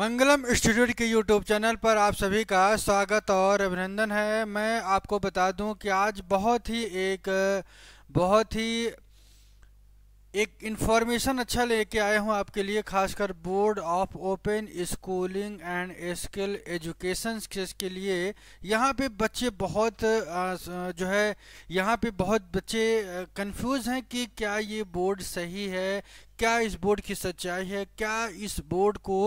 मंगलम institute के YouTube channel पर आप सभी का स्वागत और अभिनंदन है मैं आपको बता दूं कि आज बहुत ही एक बहुत ही एक इन्फॉर्मेशन अच्छा लेके आया हूँ आपके लिए खासकर board of open schooling and skill education के लिए यहाँ पे बच्चे बहुत जो है यहाँ पे बहुत बच्चे कंफ्यूज हैं कि क्या ये बोर्ड सही है क्या इस बोर्ड की सच्चाई है क्या इस बोर्ड को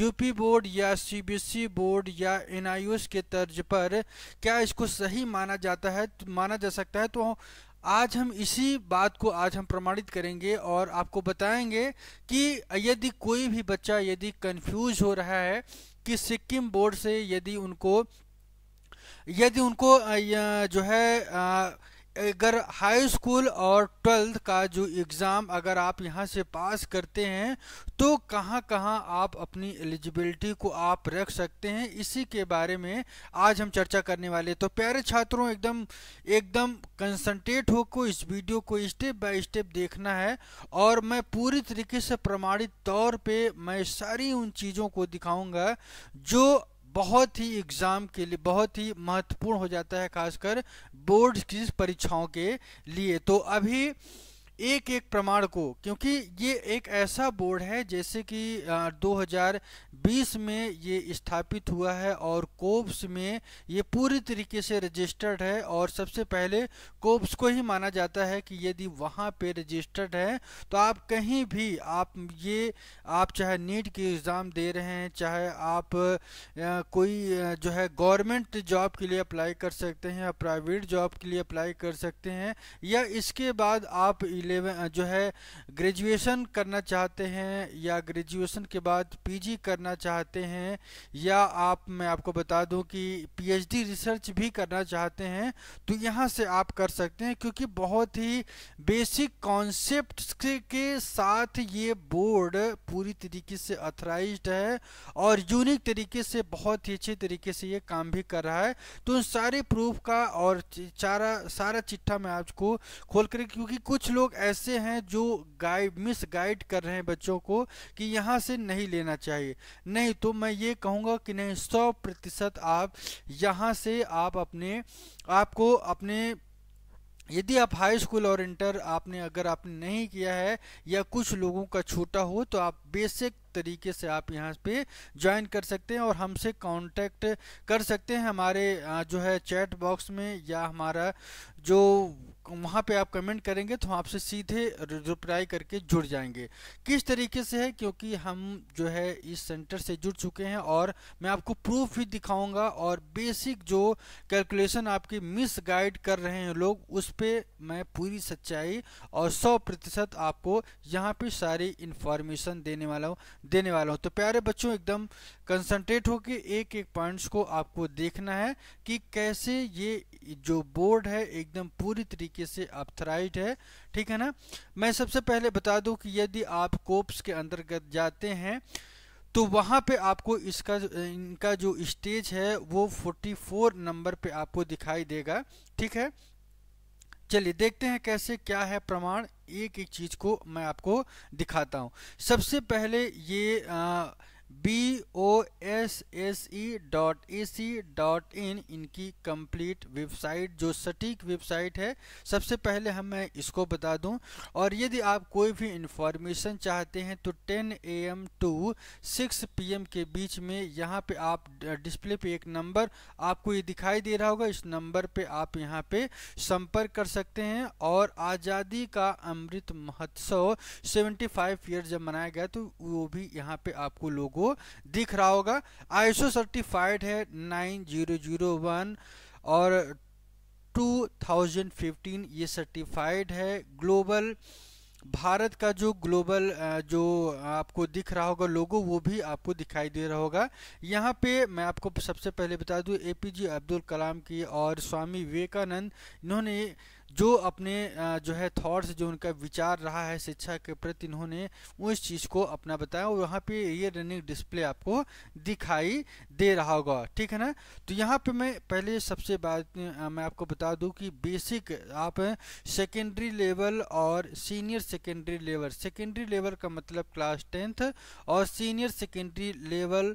यूपी बोर्ड या सीबीएसई बोर्ड या एनआईएस के तर्ज पर क्या इसको सही माना जाता है माना जा सकता है तो आज हम इसी बात को आज हम प्रमाणित करेंगे और आपको बताएंगे कि यदि कोई भी बच्चा यदि कंफ्यूज हो रहा है कि सिक्किम बोर्ड से यदि उनको यदि उनको जो है अगर हाई स्कूल और ट्वेल्थ का जो एग्ज़ाम अगर आप यहाँ से पास करते हैं तो कहाँ कहाँ आप अपनी एलिजिबिलिटी को आप रख सकते हैं इसी के बारे में आज हम चर्चा करने वाले तो प्यारे छात्रों एकदम एकदम कंसंट्रेट होकर इस वीडियो को स्टेप बाय स्टेप देखना है और मैं पूरी तरीके से प्रमाणित तौर पे मैं सारी उन चीज़ों को दिखाऊँगा जो बहुत ही एग्ज़ाम के लिए बहुत ही महत्वपूर्ण हो जाता है खासकर बोर्ड की परीक्षाओं के लिए तो अभी एक एक प्रमाण को क्योंकि ये एक ऐसा बोर्ड है जैसे कि 2020 में ये स्थापित हुआ है और कोब्स में ये पूरी तरीके से रजिस्टर्ड है और सबसे पहले कोब्स को ही माना जाता है कि यदि वहाँ पे रजिस्टर्ड है तो आप कहीं भी आप ये आप चाहे नीट के एग्ज़ाम दे रहे हैं चाहे आप कोई जो है गवर्नमेंट जॉब के लिए अप्लाई कर सकते हैं या प्राइवेट जॉब के लिए अप्लाई कर सकते हैं या इसके बाद आप इलेवन जो है ग्रेजुएशन करना चाहते हैं या ग्रेजुएशन के बाद पीजी करना चाहते हैं या आप मैं आपको बता दूं कि पीएचडी रिसर्च भी करना चाहते हैं तो यहां से आप कर सकते हैं क्योंकि बहुत ही बेसिक कॉन्सेप्ट के साथ ये बोर्ड पूरी तरीके से अथराइज है और यूनिक तरीके से बहुत ही अच्छे तरीके से ये काम भी कर रहा है तो सारे प्रूफ का और चारा सारा चिट्ठा मैं आपको खोल कर क्योंकि कुछ लोग ऐसे हैं जो गाइड मिस गाइड कर रहे हैं बच्चों को कि यहाँ से नहीं लेना चाहिए नहीं तो मैं ये कहूँगा कि नहीं सौ प्रतिशत आप यहाँ से आप अपने आपको अपने यदि आप हाई स्कूल और इंटर आपने अगर आपने नहीं किया है या कुछ लोगों का छूटा हो तो आप बेसिक तरीके से आप यहाँ पे ज्वाइन कर सकते हैं और हमसे कांटेक्ट कर सकते हैं हमारे जो है चैट बॉक्स में या हमारा जो वहाँ पे आप कमेंट करेंगे तो हम आपसे सीधे रिप्लाई करके जुड़ जाएंगे किस तरीके से है क्योंकि हम जो है इस सेंटर से जुड़ चुके हैं और मैं आपको प्रूफ भी दिखाऊंगा और बेसिक जो कैलकुलेशन आपकी मिस गाइड कर रहे हैं लोग उस पर मैं पूरी सच्चाई और 100 प्रतिशत आपको यहाँ पे सारी इन्फॉर्मेशन देने वाला हूँ देने वाला हूँ तो प्यारे बच्चों एकदम कंसनट्रेट होकर एक एक पॉइंट्स को आपको देखना है कि कैसे ये जो बोर्ड है एकदम पूरी तरीके तरीके से अपथराइड है ठीक है ना मैं सबसे पहले बता दूं कि यदि आप कोप्स के अंतर्गत जाते हैं तो वहाँ पे आपको इसका इनका जो स्टेज है वो 44 नंबर पे आपको दिखाई देगा ठीक है चलिए देखते हैं कैसे क्या है प्रमाण एक एक चीज़ को मैं आपको दिखाता हूँ सबसे पहले ये आ, B O S S E dot A C dot in इनकी कंप्लीट वेबसाइट जो सटीक वेबसाइट है सबसे पहले हम मैं इसको बता दूं और यदि आप कोई भी इंफॉर्मेशन चाहते हैं तो 10 A M to 6 P M के बीच में यहाँ पे आप डिस्प्ले पे एक नंबर आपको ये दिखाई दे रहा होगा इस नंबर पे आप यहाँ पे संपर्क कर सकते हैं और आज़ादी का अमृत महोत्सव सेवेंटी फाइव ईयर जब मनाया गया तो वो भी यहाँ पर आपको लोगों वो दिख रहा होगा आईसो सर्टिफाइड है 9001 और 2015 ये सर्टिफाइड है ग्लोबल भारत का जो ग्लोबल जो आपको दिख रहा होगा लोगो वो भी आपको दिखाई दे रहा होगा यहाँ पे मैं आपको सबसे पहले बता दूँ एपीजे अब्दुल कलाम की और स्वामी विवेकानंद इन्होंने जो अपने जो है थॉट्स जो उनका विचार रहा है शिक्षा के प्रति इन्होंने उस चीज़ को अपना बताया और यहाँ पे ये रनिंग डिस्प्ले आपको दिखाई दे रहा होगा ठीक है ना तो यहाँ पे मैं पहले सबसे बात मैं आपको बता दूँ कि बेसिक आप सेकेंडरी लेवल और senior secondary level secondary level का मतलब क्लास टेंथ और सीनियर सेकेंडरी लेवल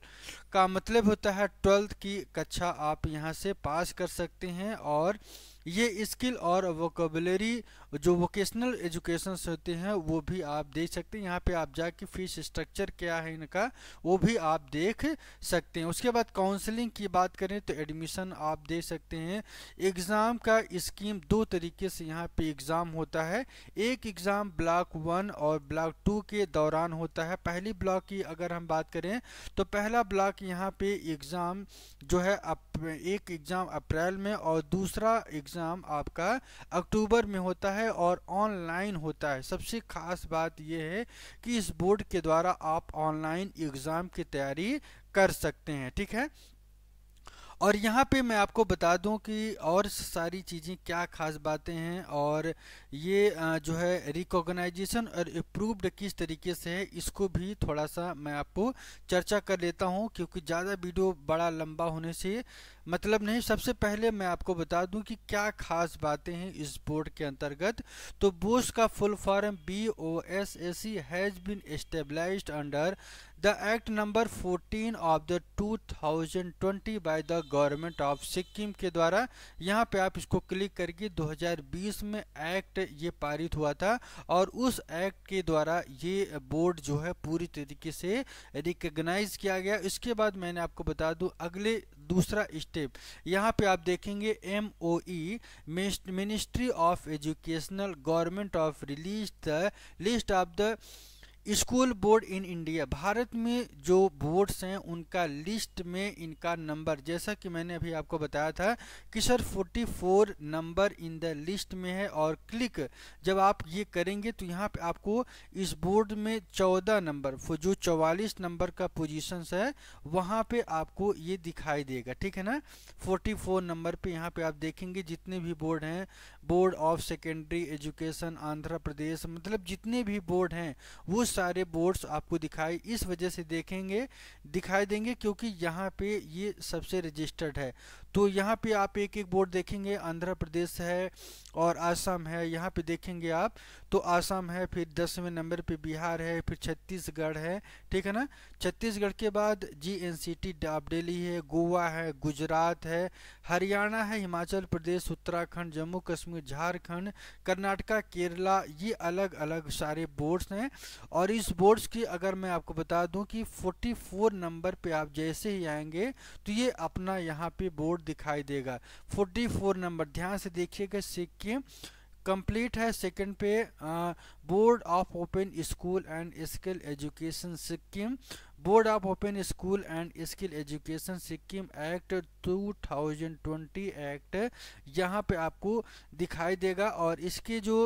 का मतलब होता है ट्वेल्थ की कक्षा आप यहाँ से पास कर सकते हैं और ये स्किल और वोकेबलरी जो वोकेशनल एजुकेशन होते हैं वो भी आप देख सकते हैं यहाँ पे आप जाके फीस स्ट्रक्चर क्या है इनका वो भी आप देख सकते हैं उसके बाद काउंसलिंग की बात करें तो एडमिशन आप देख सकते हैं एग्ज़ाम का स्कीम दो तरीके से यहाँ पे एग्ज़ाम होता है एक एग्ज़ाम ब्लॉक वन और ब्लॉक टू के दौरान होता है पहली ब्लॉक की अगर हम बात करें तो पहला ब्लॉक यहाँ पे एग्ज़ाम जो है एक एग्ज़ाम अप्रैल में और दूसरा एग्ज़ाम आपका अक्टूबर में होता है है और ऑनलाइन होता है सबसे खास बात यह है कि इस बोर्ड के द्वारा आप ऑनलाइन एग्ज़ाम की तैयारी कर सकते हैं ठीक है और यहाँ पे मैं आपको बता दूँ कि और सारी चीज़ें क्या खास बातें हैं और ये जो है रिकॉग्नाइजेशन और अप्रूव्ड किस तरीके से है इसको भी थोड़ा सा मैं आपको चर्चा कर लेता हूँ क्योंकि ज़्यादा वीडियो बड़ा लंबा होने से मतलब नहीं सबसे पहले मैं आपको बता दूं कि क्या खास बातें हैं इस बोर्ड के अंतर्गत तो बोस का full form B O S A C has been established under the act number 14 of the 2020 by the government of Sikkim के द्वारा यहाँ पे आप इसको क्लिक करके 2020 में एक्ट ये पारित हुआ था और उस एक्ट के द्वारा ये बोर्ड जो है पूरी तरीके से रिकग्नाइज किया गया इसके बाद मैंने आपको बता दूं अगले दूसरा स्टेप यहाँ पे आप देखेंगे M O E ministry of educational government of release the list of the school board in India Bharat में जो बोर्ड्स हैं उनका लिस्ट में इनका नंबर जैसा कि मैंने अभी आपको बताया था कि sir 44 number in the list में है और क्लिक जब आप ये करेंगे तो यहाँ पे आपको इस बोर्ड में 14 नंबर जो 44 नंबर का पोजीशन है वहाँ पे आपको ये दिखाई देगा ठीक है ना 44 नंबर पे यहाँ पे आप देखेंगे जितने भी बोर्ड हैं board of secondary education Andhra Pradesh मतलब जितने भी बोर्ड हैं वो सारे बोर्ड्स आपको दिखाई इस वजह से देखेंगे दिखाई देंगे क्योंकि यहाँ पे ये सबसे रजिस्टर्ड है तो यहाँ पे आप एक एक बोर्ड देखेंगे आंध्र प्रदेश है और आसाम है यहाँ पे देखेंगे आप तो आसाम है फिर दसवें नंबर पे बिहार है फिर छत्तीसगढ़ है ठीक है ना छत्तीसगढ़ के बाद G N C T of Delhi है गोवा है गुजरात है हरियाणा है हिमाचल प्रदेश उत्तराखंड जम्मू कश्मीर झारखंड कर्नाटका केरला ये अलग अलग सारे बोर्ड्स हैं और इस बोर्ड्स की अगर मैं आपको बता दूँ कि फोर्टी नंबर पर आप जैसे ही आएंगे तो ये अपना यहाँ पर बोर्ड कोड दिखाई देगा 44 नंबर ध्यान से देखिएगा सिक्किम कंप्लीट है सेकंड पे board of open school and skill education Sikkim board of open school and skill education Sikkim act 2020 act यहां पे आपको दिखाई देगा और इसके जो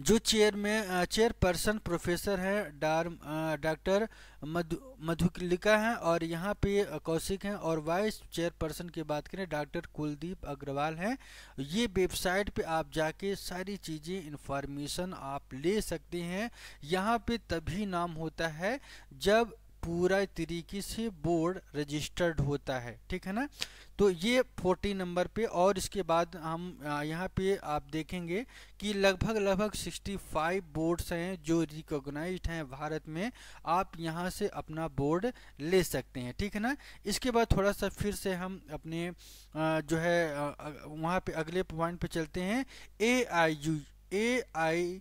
जो चेयर में चेयर पर्सन प्रोफेसर है डार डॉक्टर मधु मधुलिका हैं और यहाँ पे कौशिक हैं और वाइस चेयर पर्सन की बात करें डॉक्टर कुलदीप अग्रवाल हैं ये वेबसाइट पे आप जाके सारी चीज़ें इन्फॉर्मेशन आप ले सकते हैं यहाँ पे तभी नाम होता है जब पूरा तरीके से बोर्ड रजिस्टर्ड होता है ठीक है ना तो ये 40 नंबर पे और इसके बाद हम यहाँ पे आप देखेंगे कि लगभग लगभग 65 बोर्ड्स हैं जो रिकॉग्नाइज्ड हैं भारत में आप यहाँ से अपना बोर्ड ले सकते हैं ठीक है ना इसके बाद थोड़ा सा फिर से हम अपने जो है वहाँ पे अगले पॉइंट पे चलते हैं A I U A I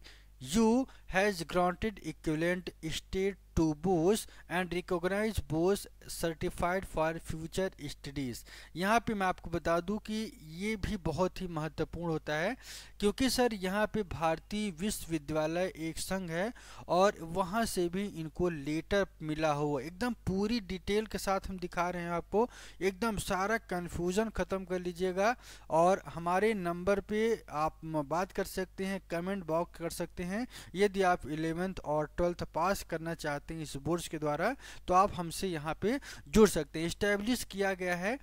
U has granted equivalent state to Bose and recognize Bose certified for future studies यहाँ पे मैं आपको बता दूँ कि ये भी बहुत ही महत्वपूर्ण होता है क्योंकि सर यहाँ पे भारतीय विश्वविद्यालय एक संघ है और वहाँ से भी इनको लेटर मिला हुआ एकदम पूरी डिटेल के साथ हम दिखा रहे हैं आपको एकदम सारा कन्फ्यूज़न ख़त्म कर लीजिएगा और हमारे नंबर पे आप बात कर सकते हैं कमेंट बॉक्स कर सकते हैं यदि आप इलेवेंथ और ट्वेल्थ पास करना चाहते सकते हैं इस बोर्ड के द्वारा तो आप हमसे यहाँ पे जुड़ सकते हैं इस्टेब्लिश किया गया है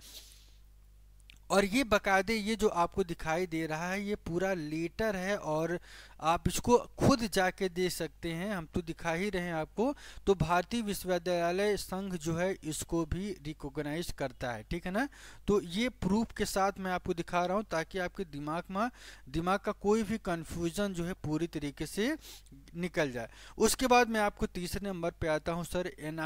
और ये बकायदे ये जो आपको दिखाई दे रहा है ये पूरा लेटर है और आप इसको खुद जाके दे सकते हैं हम तो दिखा ही रहे हैं आपको तो भारतीय विश्वविद्यालय संघ जो है इसको भी रिकॉग्नाइज करता है ठीक है ना तो ये प्रूफ के साथ मैं आपको दिखा रहा हूँ ताकि आपके दिमाग में दिमाग का कोई भी कन्फ्यूज़न जो है पूरी तरीके से निकल जाए उसके बाद मैं आपको तीसरे नंबर पर आता हूँ sir an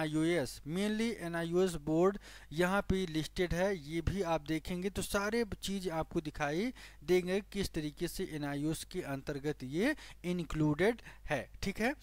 mainly an board यहाँ पे लिस्टेड है ये भी आप देखेंगे तो सारे चीज़ आपको दिखाई देंगे किस तरीके से एन के अंतर्गत ये लिए इंक्लूडेड है ठीक है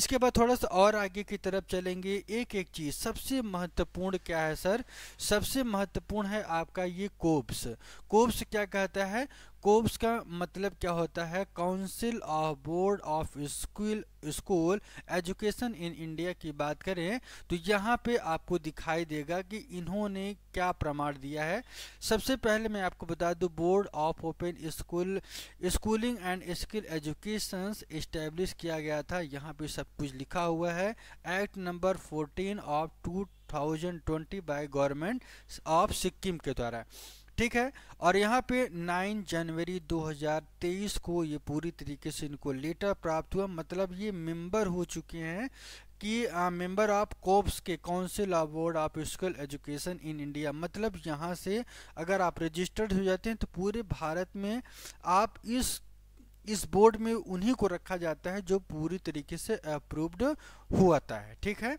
इसके बाद थोड़ा सा और आगे की तरफ चलेंगे एक एक चीज़ सबसे महत्वपूर्ण क्या है सर सबसे महत्वपूर्ण है आपका ये कोब्स कोब्स क्या कहता है कोब्स का मतलब क्या होता है council of board of school school education in India की बात करें तो यहाँ पे आपको दिखाई देगा कि इन्होंने क्या प्रमाण दिया है सबसे पहले मैं आपको बता दूँ board of open school schooling and skill education establish किया गया था यहाँ पे सब कुछ लिखा हुआ है act number fourteen of two thousand twenty by government of Sikkim के द्वारा ठीक है और यहाँ पे 9 जनवरी 2023 को ये पूरी तरीके से इनको लेटर प्राप्त हुआ मतलब ये मेंबर हो चुके हैं कि मेंबर ऑफ कोप्स के council of board of school education in India मतलब यहाँ से अगर आप रजिस्टर्ड हो जाते हैं तो पूरे भारत में आप इस इस बोर्ड में उन्हीं को रखा जाता है जो पूरी तरीके से अप्रूव्ड हुआ था ठीक है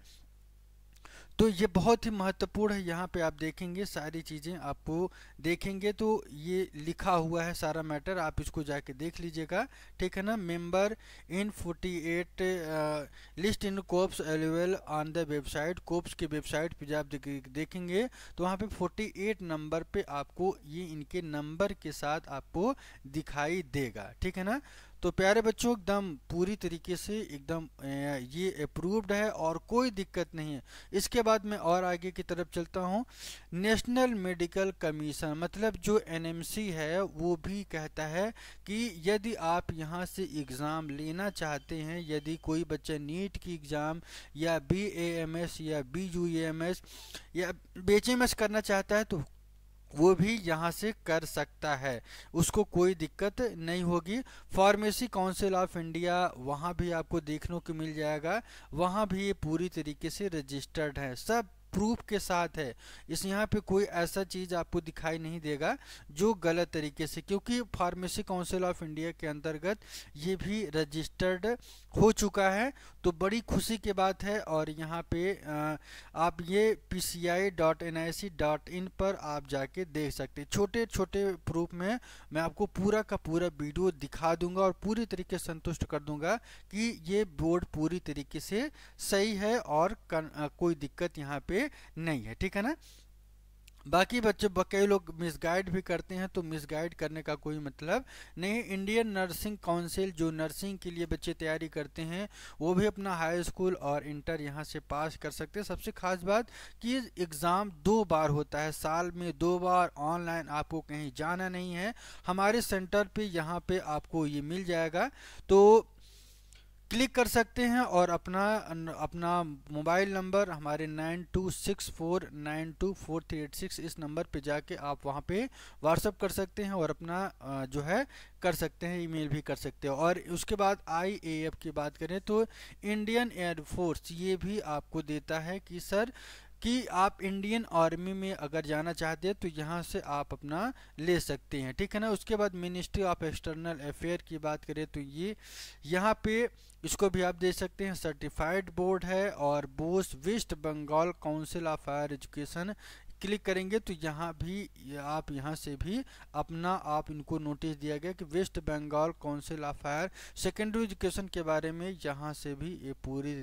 तो ये बहुत ही महत्वपूर्ण है यहाँ पे आप देखेंगे सारी चीज़ें आपको देखेंगे तो ये लिखा हुआ है सारा मैटर आप इसको जाके देख लीजिएगा ठीक है ना member in 48 list in COBSE available on the website COBSE की वेबसाइट पर आप देखेंगे तो वहाँ पे 48 नंबर पे आपको ये इनके नंबर के साथ आपको दिखाई देगा ठीक है ना तो प्यारे बच्चों एकदम पूरी तरीके से एकदम ये अप्रूव्ड है और कोई दिक्कत नहीं है इसके बाद मैं और आगे की तरफ चलता हूँ नेशनल मेडिकल कमीशन मतलब जो एनएमसी है वो भी कहता है कि यदि आप यहाँ से एग्ज़ाम लेना चाहते हैं यदि कोई बच्चा नीट की एग्ज़ाम या बी ए एम एस या बी यू एम एस या बी एच एम एस करना चाहता है तो वो भी यहाँ से कर सकता है उसको कोई दिक्कत नहीं होगी फार्मेसी काउंसिल ऑफ इंडिया वहाँ भी आपको देखने को मिल जाएगा वहाँ भी ये पूरी तरीके से रजिस्टर्ड है सब प्रूफ के साथ है इस यहाँ पे कोई ऐसा चीज़ आपको दिखाई नहीं देगा जो गलत तरीके से क्योंकि फार्मेसी काउंसिल ऑफ इंडिया के अंतर्गत ये भी रजिस्टर्ड हो चुका है तो बड़ी खुशी की बात है और यहाँ पे आप ये पी पर आप जाके देख सकते छोटे छोटे प्रूफ में मैं आपको पूरा का पूरा वीडियो दिखा दूंगा और पूरी तरीके से संतुष्ट कर दूंगा कि ये बोर्ड पूरी तरीके से सही है और कोई दिक्कत यहाँ पे लिए नहीं है ठीक है ना बाकी बच्चे कई लोग मिसगाइड भी करते हैं तो मिसगाइड करने का कोई मतलब नहीं इंडियन नर्सिंग काउंसिल जो नर्सिंग के लिए बच्चे तैयारी करते हैं वो भी अपना हाई स्कूल और इंटर यहां से पास कर सकते हैं सबसे खास बात कि एग्ज़ाम दो बार होता है साल में दो बार ऑनलाइन आपको कहीं जाना नहीं है हमारे सेंटर पर यहाँ पर आपको ये मिल जाएगा तो क्लिक कर सकते हैं और अपना अपना मोबाइल नंबर हमारे nine two six four nine two four three eight six इस नंबर पे जाके आप वहाँ पे व्हाट्सअप कर सकते हैं और अपना जो है कर सकते हैं ईमेल भी कर सकते हैं और उसके बाद आई ए एफ की बात करें तो इंडियन एयरफोर्स ये भी आपको देता है कि सर कि आप इंडियन आर्मी में अगर जाना चाहते हैं तो यहाँ से आप अपना ले सकते हैं ठीक है ना उसके बाद मिनिस्ट्री ऑफ एक्सटर्नल अफेयर की बात करें तो ये यहाँ पे इसको भी आप दे सकते हैं सर्टिफाइड बोर्ड है और बोस west Bengal council of higher education click करेंगे तो यहाँ भी आप यहाँ से भी अपना आप इनको नोटिस दिया गया कि west Bengal council of higher secondary education के बारे में यहाँ से भी ये पूरी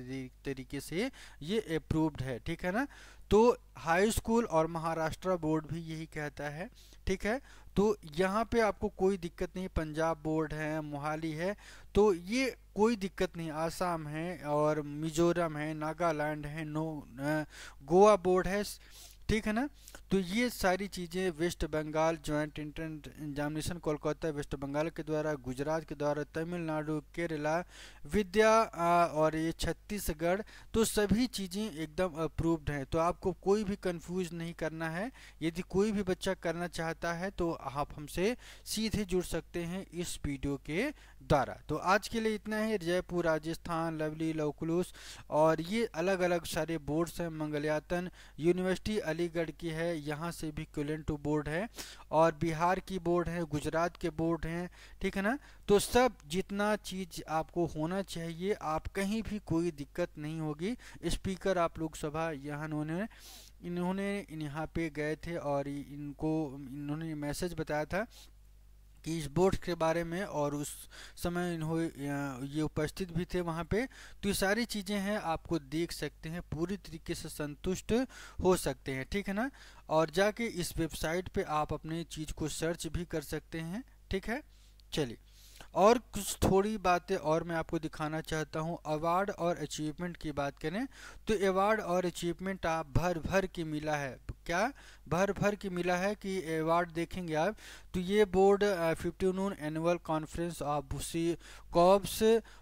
तरीके से ये अप्रूव्ड है ठीक है ना तो हाई स्कूल और महाराष्ट्र बोर्ड भी यही कहता है ठीक है तो यहाँ पे आपको कोई दिक्कत नहीं पंजाब बोर्ड है मोहाली है तो ये कोई दिक्कत नहीं आसाम है और मिजोरम है नागालैंड है नो गोवा बोर्ड है ठीक है ना तो ये सारी चीज़ें west Bengal joint entrance examination Kolkata west Bengal के द्वारा गुजरात के द्वारा तमिलनाडु केरला विद्या और ये छत्तीसगढ़ तो सभी चीज़ें एकदम अप्रूव्ड हैं तो आपको कोई भी कंफ्यूज नहीं करना है यदि कोई भी बच्चा करना चाहता है तो आप हमसे सीधे जुड़ सकते हैं इस वीडियो के द्वारा तो आज के लिए इतना ही जयपुर राजस्थान लवली लवकुलूस और ये अलग अलग सारे बोर्ड्स हैं मंगलयातन यूनिवर्सिटी अलीगढ़ की है यहाँ से भी क्यूलेंट टू बोर्ड है और बिहार की बोर्ड है गुजरात के बोर्ड हैं ठीक है ना तो सब जितना चीज़ आपको होना चाहिए आप कहीं भी कोई दिक्कत नहीं होगी स्पीकर आप लोग सभा यहाँ उन्होंने इन्होंने यहाँ पे गए थे और इनको इन्होंने मैसेज बताया था कि इस बोर्ड के बारे में और उस समय ये उपस्थित भी थे वहाँ पे तो ये सारी चीज़ें हैं आपको देख सकते हैं पूरी तरीके से संतुष्ट हो सकते हैं ठीक है ना और जाके इस वेबसाइट पे आप अपने चीज़ को सर्च भी कर सकते हैं ठीक है चलिए और कुछ थोड़ी बातें और मैं आपको दिखाना चाहता हूँ अवार्ड और अचीवमेंट की बात करें तो अवार्ड और अचीवमेंट आप भर भर की मिला है क्या भर भर की मिला है कि अवार्ड देखेंगे आप तो ये board fifty nine annual conference of busy COBSE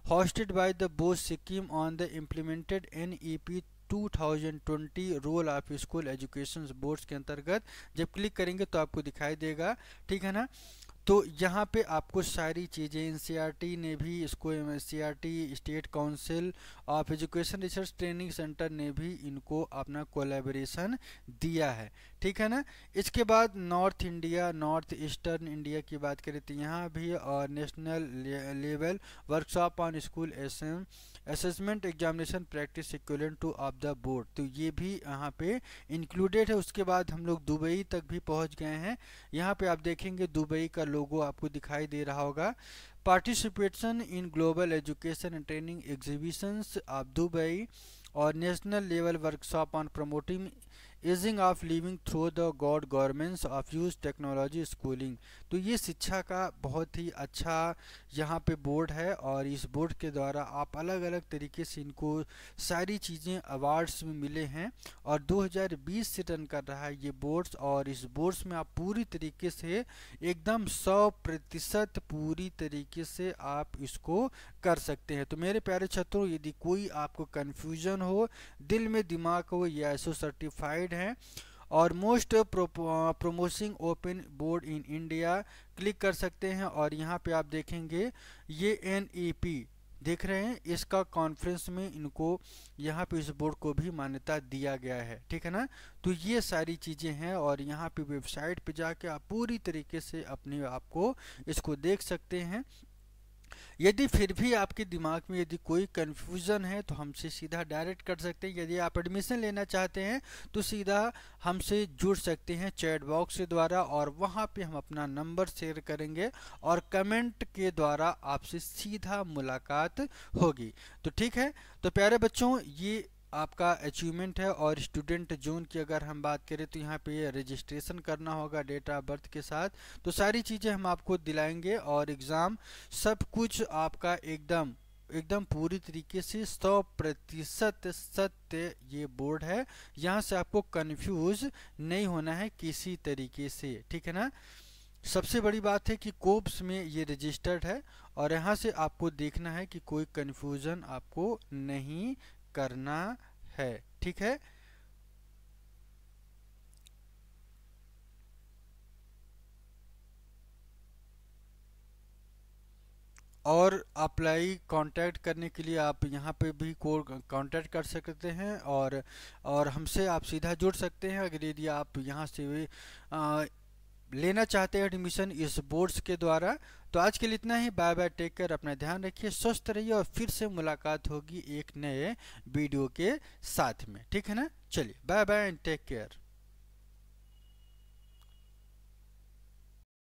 hosted by the board Sikkim on the implemented N E P 2020 role of school education boards के अंतर्गत जब क्लिक करेंगे तो आपको दिखाई देगा ठीक है ना तो यहाँ पे आपको सारी चीज़ें एनसीईआरटी e ने भी इसको टी state council of education research training centre ने भी इनको अपना कोलेबरेशन दिया है ठीक है ना इसके बाद north India north eastern India की बात करें तो यहाँ भी और national level workshop on school एसएम assessment examination practice equivalent to of the board तो ये भी यहाँ पे इंक्लूडेड है उसके बाद हम लोग दुबई तक भी पहुँच गए हैं यहाँ पे आप देखेंगे दुबई का लोगो आपको दिखाई दे रहा होगा participation in global education and training exhibitions of Dubai और national level workshop on promoting easing of living through the god governments of use technology schooling तो ये शिक्षा का बहुत ही अच्छा यहाँ पे बोर्ड है और इस बोर्ड के द्वारा आप अलग अलग तरीके से इनको सारी चीज़ें अवार्ड्स में मिले हैं और 2020 से रन कर रहा है ये बोर्ड्स और इस बोर्ड्स में आप पूरी तरीके से एकदम सौ प्रतिशत पूरी तरीके से आप इसको कर सकते हैं तो मेरे प्यारे छात्रों यदि कोई आपको कन्फ्यूजन हो दिल में दिमाग हो या एसो सर्टिफाइड हैं और most promising open board in India click कर सकते हैं और यहाँ पे आप देखेंगे ये एन e देख रहे हैं इसका कॉन्फ्रेंस में इनको यहाँ पे इस बोर्ड को भी मान्यता दिया गया है ठीक है ना तो ये सारी चीज़ें हैं और यहाँ पे वेबसाइट पे जाके आप पूरी तरीके से अपने आप को इसको देख सकते हैं यदि फिर भी आपके दिमाग में यदि कोई कन्फ्यूज़न है तो हमसे सीधा डायरेक्ट कर सकते हैं यदि आप एडमिशन लेना चाहते हैं तो सीधा हमसे जुड़ सकते हैं चैट बॉक्स के द्वारा और वहां पे हम अपना नंबर शेयर करेंगे और कमेंट के द्वारा आपसे सीधा मुलाकात होगी तो ठीक है तो प्यारे बच्चों ये आपका अचीवमेंट है और स्टूडेंट जोन की अगर हम बात करें तो यहाँ पे रजिस्ट्रेशन करना होगा डेट ऑफ बर्थ के साथ तो सारी चीज़ें हम आपको दिलाएंगे और एग्ज़ाम सब कुछ आपका एकदम एकदम पूरी तरीके से सौ प्रतिशत सत्य ये बोर्ड है यहाँ से आपको कन्फ्यूज नहीं होना है किसी तरीके से ठीक है ना सबसे बड़ी बात है कि कोप्स में ये रजिस्टर्ड है और यहाँ से आपको देखना है कि कोई कन्फ्यूज़न आपको नहीं करना है ठीक है और अप्लाई कांटेक्ट करने के लिए आप यहां पे भी कोर कांटेक्ट कर सकते हैं और और हमसे आप सीधा जुड़ सकते हैं अगर यदि आप यहाँ से भी लेना चाहते हैं एडमिशन इस बोर्ड्स के द्वारा तो आज के लिए इतना ही बाय बाय टेक कर अपना ध्यान रखिए स्वस्थ रहिए और फिर से मुलाकात होगी एक नए वीडियो के साथ में ठीक है ना चलिए bye bye and take care